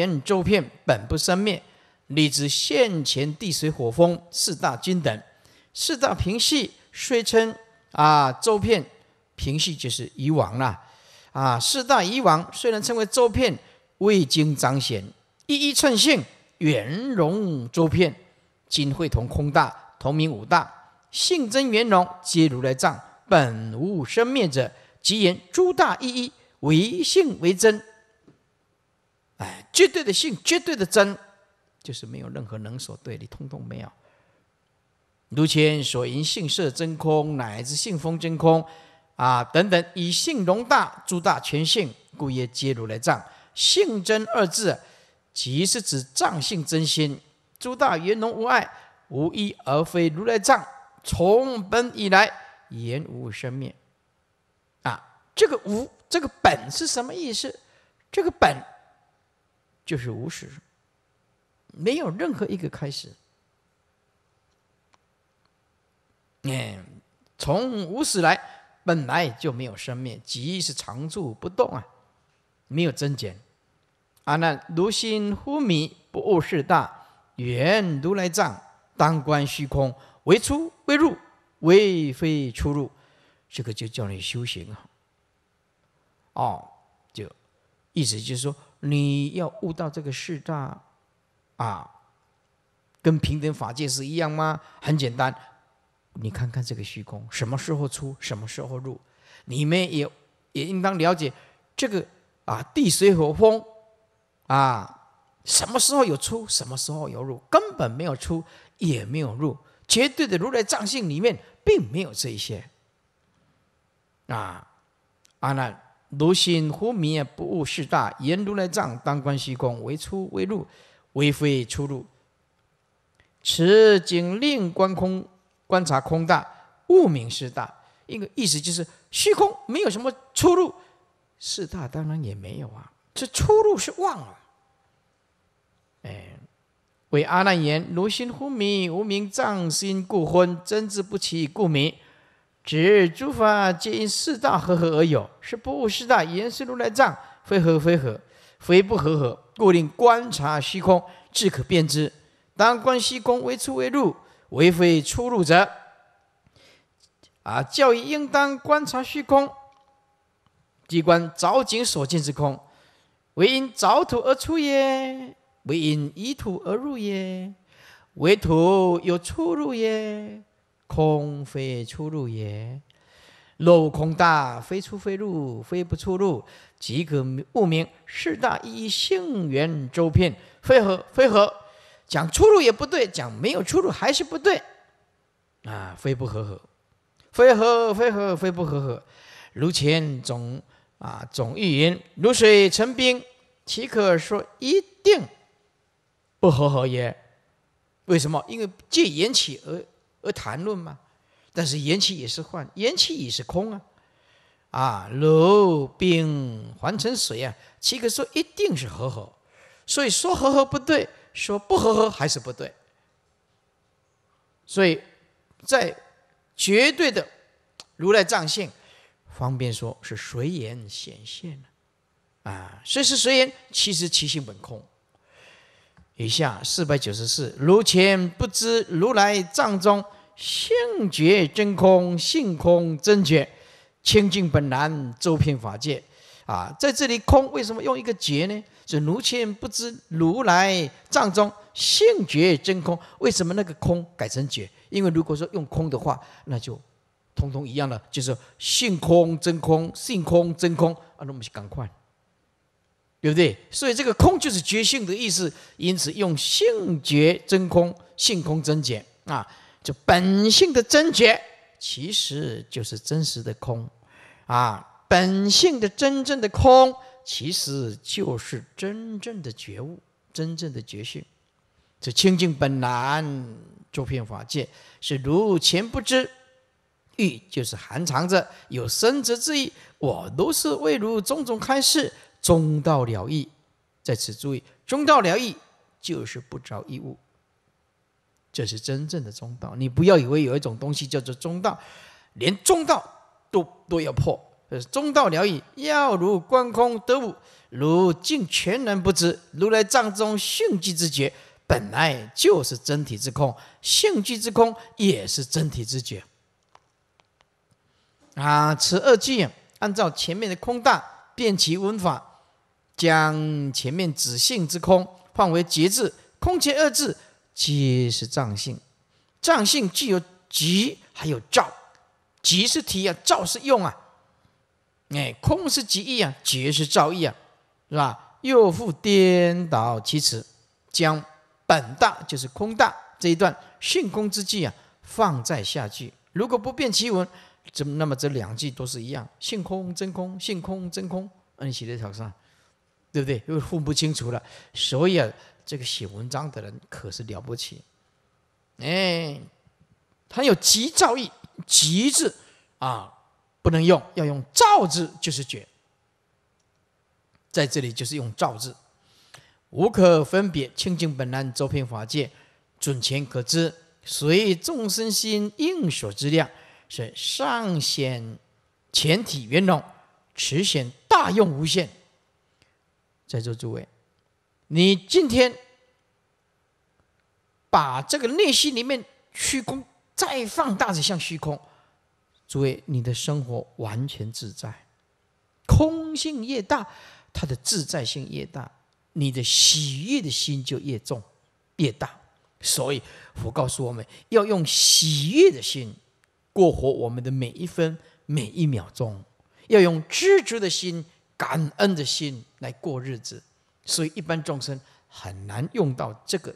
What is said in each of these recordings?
圆周遍本不生灭，理指现前地水火风四大金等，四大平系虽称啊周遍平系就是以往啦啊四大以往虽然称为周遍，未经彰显一一称性圆融周遍，今会同空大同名五大性真圆融皆如来藏本无生灭者，即言诸大一一唯性为真。哎，绝对的性，绝对的真，就是没有任何能所对立，通通没有。如前所言，性色真空，乃至性风真空，啊等等，以性容大诸大全性，故曰皆如来藏。性真二字，即是指藏性真心。诸大圆融无碍，无一而非如来藏。从本以来，言无生灭。啊，这个无，这个本是什么意思？这个本。就是无始，没有任何一个开始。嗯，从无始来，本来就没有生灭，即是常住不动啊，没有增减。啊，那如心忽迷，不悟事大，缘如来藏，当观虚空，为出为入，为非出入，这个就叫你修行啊。哦，就意思就是说。你要悟到这个四大啊，跟平等法界是一样吗？很简单，你看看这个虚空什么时候出，什么时候入，你们也也应当了解这个啊，地水火风啊，什么时候有出，什么时候有入，根本没有出，也没有入，绝对的如来藏性里面并没有这一些啊，安乐。如心忽迷，不悟事大。言如来藏，当观虚空为出为入，为非出入。此经令观空，观察空大，悟明是大。一个意思就是，虚空没有什么出入，四大当然也没有啊。这出入是妄啊。哎，为阿难言：如心忽迷，无明藏心故昏；真知不起故迷。指诸法皆因四大合合而有，是不四大，言是如来藏，非合非合，非不合合，故令观察虚空，自可辨知。当观虚空为出为入，为非出入者，啊！教义应当观察虚空，即观凿井所见之空，为因凿土而出也，为因以土而入也，为土有出入也。空非出路也。若空大，非出非入，非不出入，即可悟明。四大依性缘周遍，非合非合。讲出路也不对，讲没有出路还是不对。啊，非不合合，非合非合，非不合合。如前总啊，总欲云：如水成冰，岂可说一定不合合也？为什么？因为借缘起而。而谈论吗？但是言起也是幻，言起也是空啊！啊，如冰还成水啊？七个说一定是合合，所以说合合不对，说不合合还是不对。所以在绝对的如来藏性，方便说是随缘显现了啊！随是随缘，其实其性本空。以下四百九十四，如前不知如来藏中性觉真空，性空真觉清净本然周遍法界。啊，在这里空为什么用一个觉呢？是如前不知如来藏中性觉真空，为什么那个空改成觉？因为如果说用空的话，那就通通一样了，就是性空真空，性空真空啊，那们是赶快。对不对？所以这个空就是觉性的意思。因此用性觉真空，性空真觉啊，就本性的真觉，其实就是真实的空，啊，本性的真正的空，其实就是真正的觉悟，真正的觉性。这清净本然，诸片法界，是如前不知，欲就是含藏着有生者之意。我都是为如种种开示。中道了义，在此注意，中道了义就是不着一物，这是真正的中道。你不要以为有一种东西叫做中道，连中道都都要破。中道了义，要如观空得悟，如尽全然不知。如来藏中性寂之觉，本来就是真体之空，性寂之空也是真体之觉。啊，此二句按照前面的空大变其文法。将前面“止性之空”换为“节字，空前二字皆是藏性。藏性既有急还有照，急是提啊，照是用啊。哎，空是截意啊，绝是照意啊，是吧？又复颠倒其词，将本大就是空大这一段性空之际啊放在下句。如果不变其文，么那么这两句都是一样：性空真空，性空真空。嗯，写在条上。对不对？又分不清楚了，所以啊，这个写文章的人可是了不起。哎，他有急躁意，急字啊不能用，要用躁字就是绝。在这里就是用躁字，无可分别清净本安，周遍法界，准前可知，随众生心应所知量，是上显前体圆融，持显大用无限。在座诸位，你今天把这个内心里面虚空再放大着像虚空，诸位，你的生活完全自在。空性越大，它的自在性越大，你的喜悦的心就越重、越大。所以佛告诉我们要用喜悦的心过活我们的每一分、每一秒钟，要用知足的心。感恩的心来过日子，所以一般众生很难用到这个。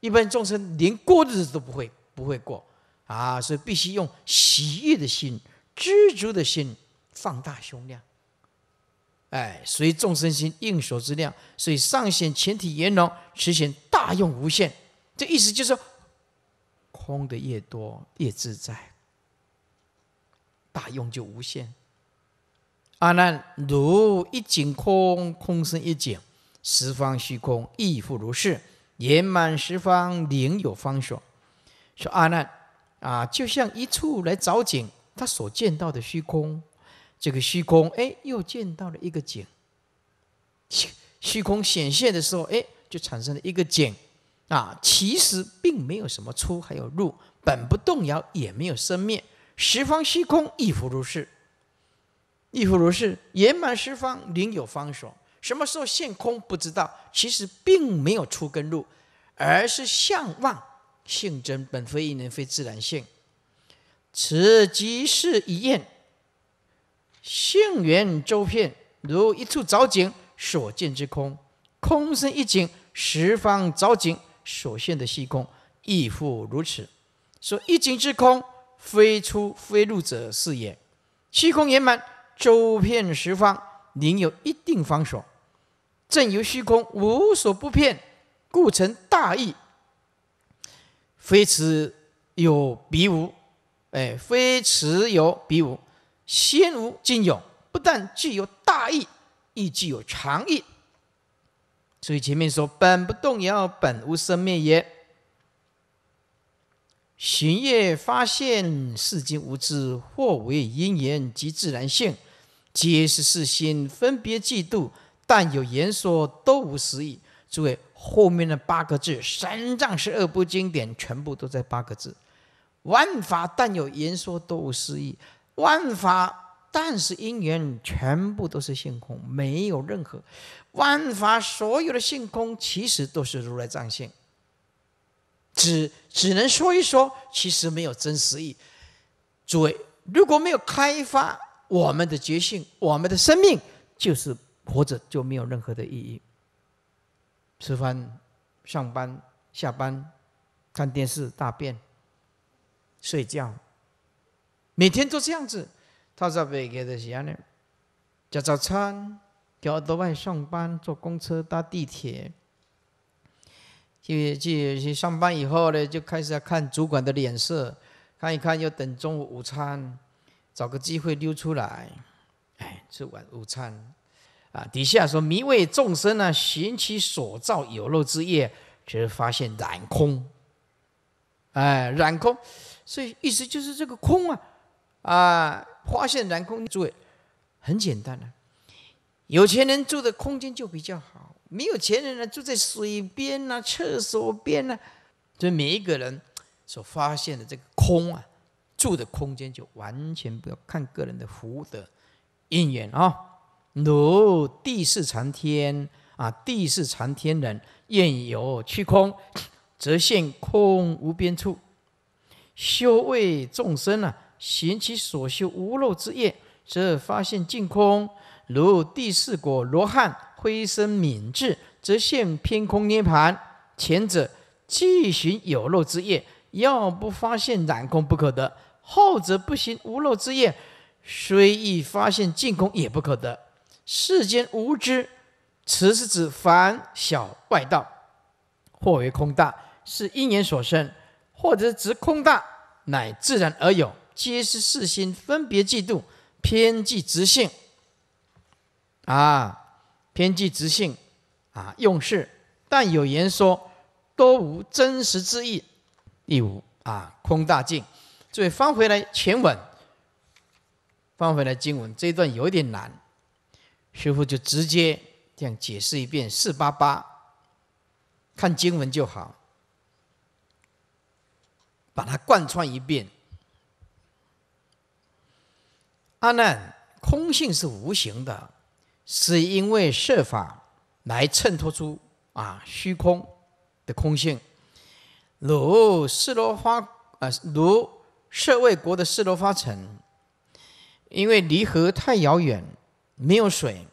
一般众生连过日子都不会，不会过啊！所以必须用喜悦的心、知足的心，放大胸量。哎，所以众生心应所之量，所以上显全体圆融，实现大用无限。这意思就是，空的越多越自在，大用就无限。阿难，如一井空，空生一井；十方虚空亦复如是。圆满十方，宁有方所？说阿难啊，就像一处来找井，他所见到的虚空，这个虚空，哎，又见到了一个井。虚虚空显现的时候，哎，就产生了一个井。啊，其实并没有什么出，还有入，本不动摇，也没有生灭。十方虚空亦复如是。亦复如是，圆满十方，宁有方所？什么时候现空？不知道。其实并没有出根入，而是相望性真，本非一能，非自然性。此即是一验。性缘周遍，如一处凿井所见之空，空生一景，十方凿井所现的虚空，亦复如此。说一景之空，非出非入者是也。虚空圆满。周遍十方，宁有一定方所；正由虚空无所不遍，故成大义。非此有彼无，哎，非此有彼无，先无今有，不但具有大义，亦具有常义。所以前面说“本不动摇，本无生灭也”。行业发现，世间无知，或为因缘及自然性。皆是四心分别嫉妒，但有言说都无实意。诸位，后面的八个字，《三藏十二部经》典全部都在八个字：万法但有言说都无实意，万法但是因缘，全部都是性空，没有任何。万法所有的性空，其实都是如来藏性，只只能说一说，其实没有真实意。诸位，如果没有开发。我们的觉性，我们的生命就是活着就没有任何的意义。吃饭、上班、下班、看电视、大便、睡觉，每天都这样子。在上给的起安呢，加早餐，给到外上班，坐公车、搭地铁。去去去上班以后呢，就开始要看主管的脸色，看一看要等中午午餐。找个机会溜出来，哎，吃晚午餐，啊，底下说迷为众生呢，寻其所造有漏之业，却发现染空，哎，染空，所以意思就是这个空啊，啊，发现染空，就很简单了，有钱人住的空间就比较好，没有钱人呢住在水边呐，厕所边呐，所以每一个人所发现的这个空啊。住的空间就完全不要看个人的福德因缘啊！如地是长天啊，地是长天人愿有去空，则现空无边处；修为众生啊，行其所修无漏之业，则发现净空；如地是果罗汉，灰身敏智，则现偏空涅盘。前者既行有漏之业，要不发现染空不可得。后者不行无漏之业，虽欲发现净空，也不可得。世间无知，此是指凡小外道，或为空大，是因缘所生；或者指空大，乃自然而有，皆是世心分别嫉妒，偏计执性。啊，偏计执性，啊，用事。但有言说，多无真实之意。第五，啊，空大境。所以翻回来前文，翻回来经文这一段有点难，师傅就直接这样解释一遍四八八，看经文就好，把它贯穿一遍。阿难，空性是无形的，是因为设法来衬托出啊虚空的空性，如四罗花啊如。设卫国的斯罗发城，因为离河太遥远，没有水。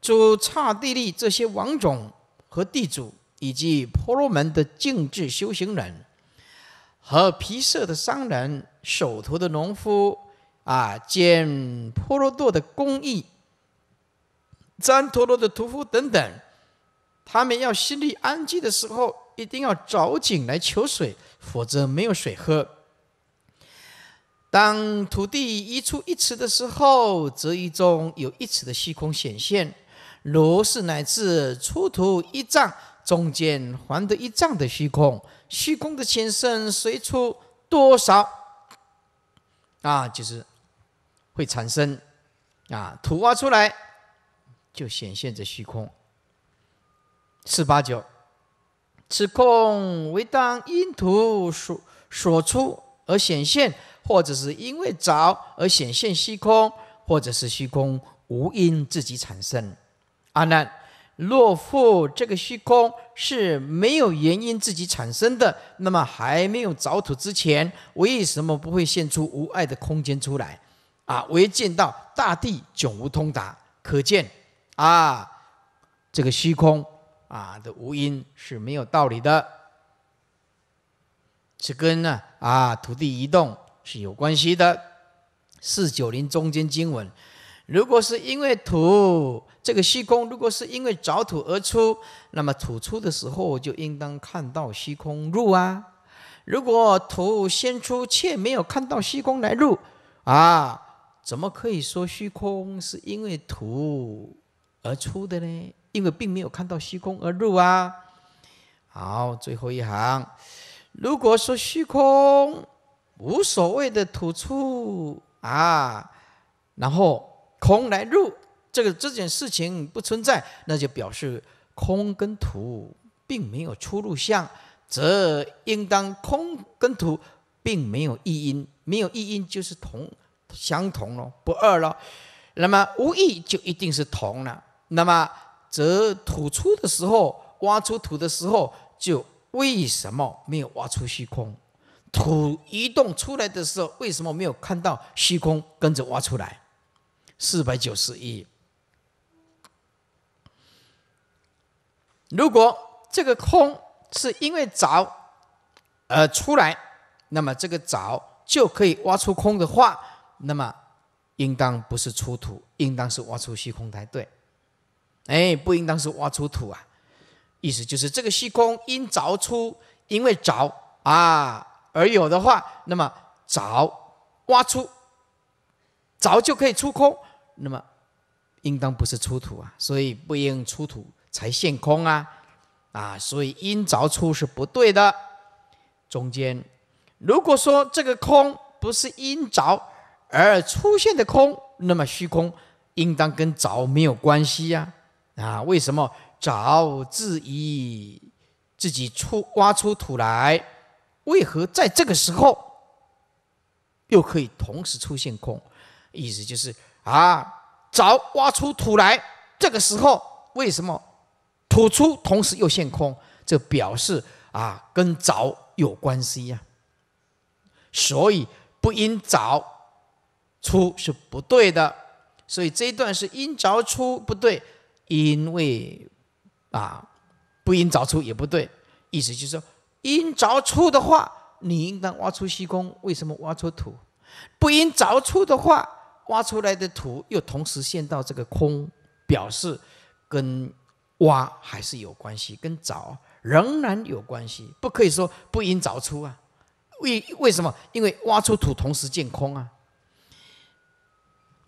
主刹帝利这些王种和地主，以及婆罗门的静智修行人，和皮舍的商人、手头的农夫啊，兼婆罗多的工艺、占陀罗的屠夫等等，他们要心里安寂的时候，一定要找井来求水，否则没有水喝。当土地一出一尺的时候，则一中有一尺的虚空显现；如是乃至出土一丈，中间还得一丈的虚空。虚空的前生随出多少，啊，就是会产生啊，土挖出来就显现着虚空。四八九，此空为当因土所所出而显现。或者是因为着而显现虚空，或者是虚空无因自己产生。阿难，若复这个虚空是没有原因自己产生的，那么还没有着土之前，为什么不会现出无碍的空间出来？啊，唯见到大地迥无通达，可见啊，这个虚空啊的无因是没有道理的。此根呢，啊，土地移动。是有关系的。四九零中间经文，如果是因为土这个虚空，如果是因为找土而出，那么土出的时候就应当看到虚空入啊。如果土先出，却没有看到虚空来入啊，怎么可以说虚空是因为土而出的呢？因为并没有看到虚空而入啊。好，最后一行，如果说虚空。无所谓的吐出啊，然后空来入，这个这件事情不存在，那就表示空跟土并没有出入相，则应当空跟土并没有异因，没有异因就是同相同咯，不二咯。那么无异就一定是同了。那么则吐出的时候，挖出土的时候，就为什么没有挖出虚空？土移动出来的时候，为什么没有看到虚空跟着挖出来？四百九十一。如果这个空是因为凿而出来，那么这个凿就可以挖出空的话，那么应当不是出土，应当是挖出虚空才对。哎，不应当是挖出土啊！意思就是这个虚空因凿出，因为凿啊。而有的话，那么凿挖出凿就可以出空，那么应当不是出土啊，所以不应出土才现空啊，啊，所以因凿出是不对的。中间，如果说这个空不是因凿而出现的空，那么虚空应当跟凿没有关系呀，啊，为什么凿自疑？自己出挖出土来？为何在这个时候又可以同时出现空？意思就是啊，凿挖出土来，这个时候为什么土出同时又现空？这表示啊，跟凿有关系呀。所以不应凿出是不对的。所以这一段是因凿出不对，因为啊，不应凿出也不对。意思就是说。因着出的话，你应当挖出虚空。为什么挖出土？不应着出的话，挖出来的土又同时现到这个空，表示跟挖还是有关系，跟着仍然有关系。不可以说不应着出啊？为为什么？因为挖出土同时见空啊。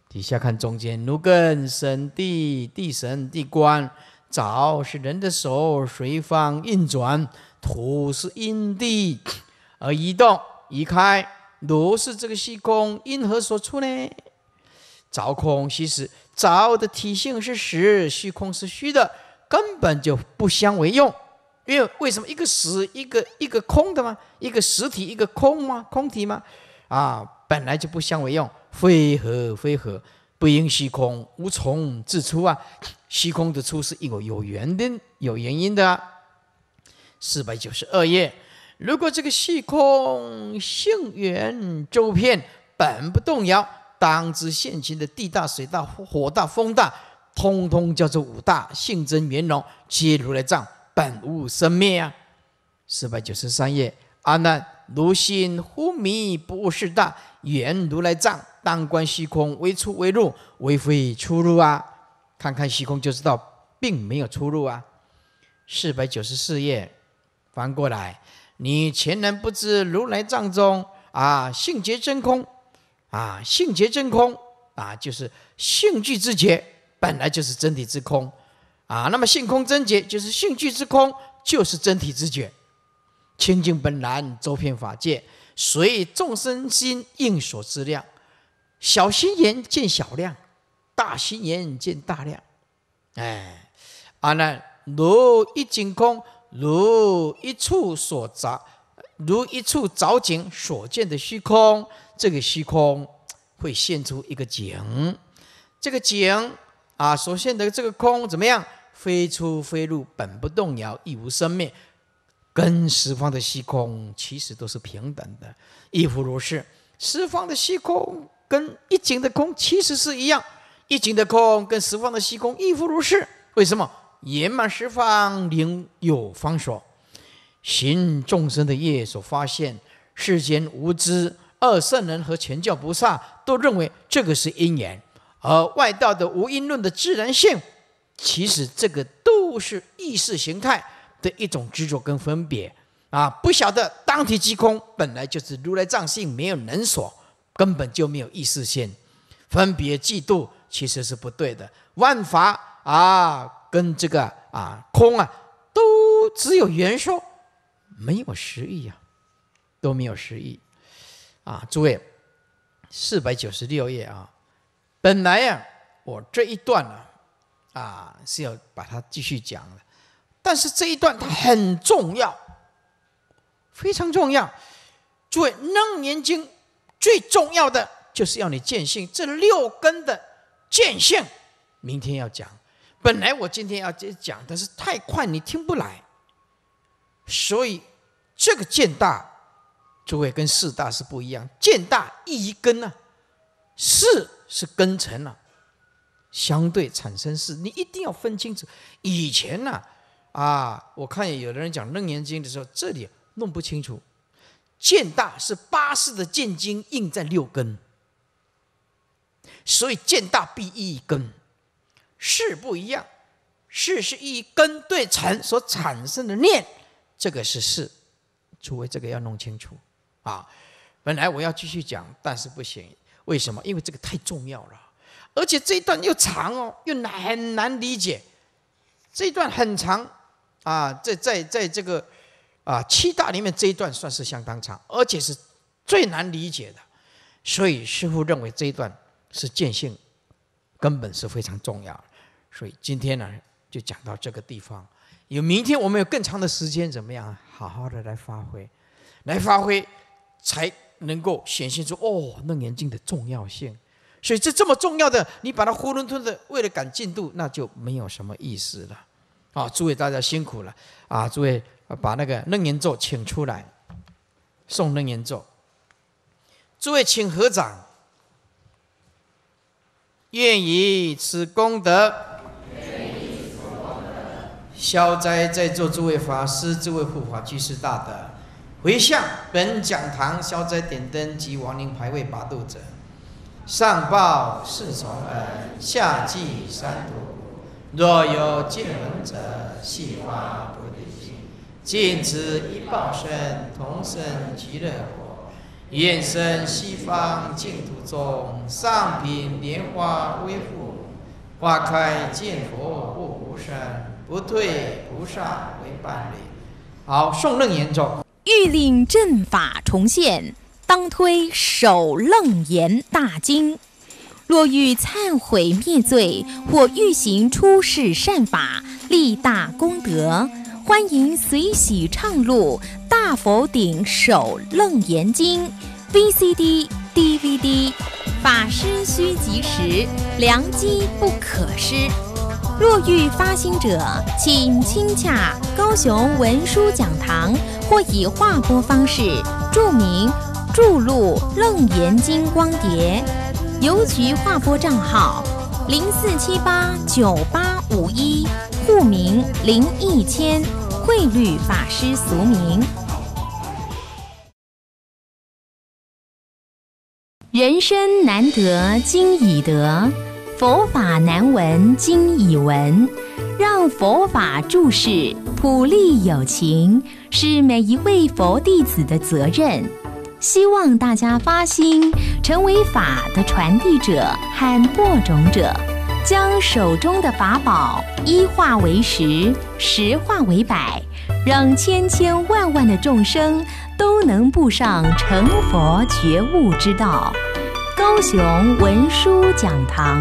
底下看中间，如根生地，地神地官，着是人的手随方运转。土是因地而移动移开，如是这个虚空因何所出呢？凿空虚实，凿的体性是实，虚空是虚的，根本就不相为用。因为为什么一个实，一个一个空的吗？一个实体，一个空吗？空体吗？啊，本来就不相为用，非合非合，不应虚空无从自出啊！虚空的出是一个有原因有原因的。四百九十二页，如果这个虚空性缘周遍本不动摇，当知现今的地大水大火大风大，通通叫做五大性真圆融，皆如来藏本无生灭啊。四百九十三页，阿难如心忽迷不悟事大，缘如来藏当观虚空为出为入，为非出入啊？看看虚空就知道，并没有出入啊。四百九十四页。反过来，你前人不知如来藏中啊，性皆真空，啊，性皆真空啊，就是性具之觉本来就是真体之空，啊，那么性空真觉就是性具之空，就是真体之觉，清净本来周遍法界，随众生心应所知量，小心眼见小量，大心眼见大量，哎，阿难，如一境空。如一处所杂，如一处藻井所见的虚空，这个虚空会现出一个井，这个井啊所现的这个空怎么样？飞出飞入，本不动摇，亦无生灭。跟十方的虚空其实都是平等的，亦复如是。十方的虚空跟一景的空其实是一样，一景的空跟十方的虚空亦复如是。为什么？圆满十方，灵有方所，行众生的业所发现，世间无知二圣人和前教菩萨都认为这个是因缘，而外道的无因论的自然性，其实这个都是意识形态的一种执着跟分别啊！不晓得当体即空，本来就是如来藏性，没有能所，根本就没有意识性，分别嫉妒其实是不对的。万法啊！跟这个啊空啊，都只有元说，没有实意啊，都没有实意啊，诸位，四百九十六页啊，本来呀，我这一段呢，啊是要把它继续讲的，但是这一段它很重要，非常重要，诸位，《楞严经》最重要的就是要你见性，这六根的见性，明天要讲。本来我今天要讲，但是太快你听不来，所以这个见大，诸位跟四大是不一样。见大一于根呢，四是根成啊，相对产生四，你一定要分清楚。以前呢，啊，我看有的人讲楞严经的时候，这里弄不清楚，见大是八识的见精印在六根，所以见大必一于根。事不一样，事是一根对尘所产生的念，这个是事，诸位这个要弄清楚啊。本来我要继续讲，但是不行，为什么？因为这个太重要了，而且这一段又长哦，又很难理解。这一段很长啊，在在在这个啊七大里面，这一段算是相当长，而且是最难理解的。所以师父认为这一段是见性根本是非常重要的。所以今天呢，就讲到这个地方。有明天，我们有更长的时间，怎么样好好的来发挥，来发挥，才能够显现出哦，楞严经的重要性。所以这这么重要的，你把它囫囵吞的，为了赶进度，那就没有什么意思了。啊，诸位大家辛苦了啊！诸位把那个楞严咒请出来，送楞严咒。诸位请合掌，愿以此功德。消灾在座诸位法师、诸位护法居士大德，回向本讲堂消灾点灯及亡灵牌位拔度者，上报四重恩，下济三途苦。若有见闻者，悉发菩提心，尽此一报身，同生极乐国。愿生西方净土中，上品莲花微护，花开见佛不无生。不退不善为伴侣。好，《宋楞严咒》欲令阵法重现，当推《首楞严大经》。若欲忏悔灭罪，或欲行出世善法，立大功德，欢迎随喜唱录《大佛顶首楞严经》VCD、DVD。法师需及时，良机不可失。若欲发心者，请亲洽高雄文殊讲堂，或以画拨方式注明注入《楞严经》光碟，邮局画拨账号零四七八九八五一，户名林义谦，汇率法师俗名。人生难得今已得。佛法难闻，今已闻。让佛法注释普利有情，是每一位佛弟子的责任。希望大家发心，成为法的传递者和播种者，将手中的法宝一化为十，十化为百，让千千万万的众生都能步上成佛觉悟之道。高雄文殊讲堂。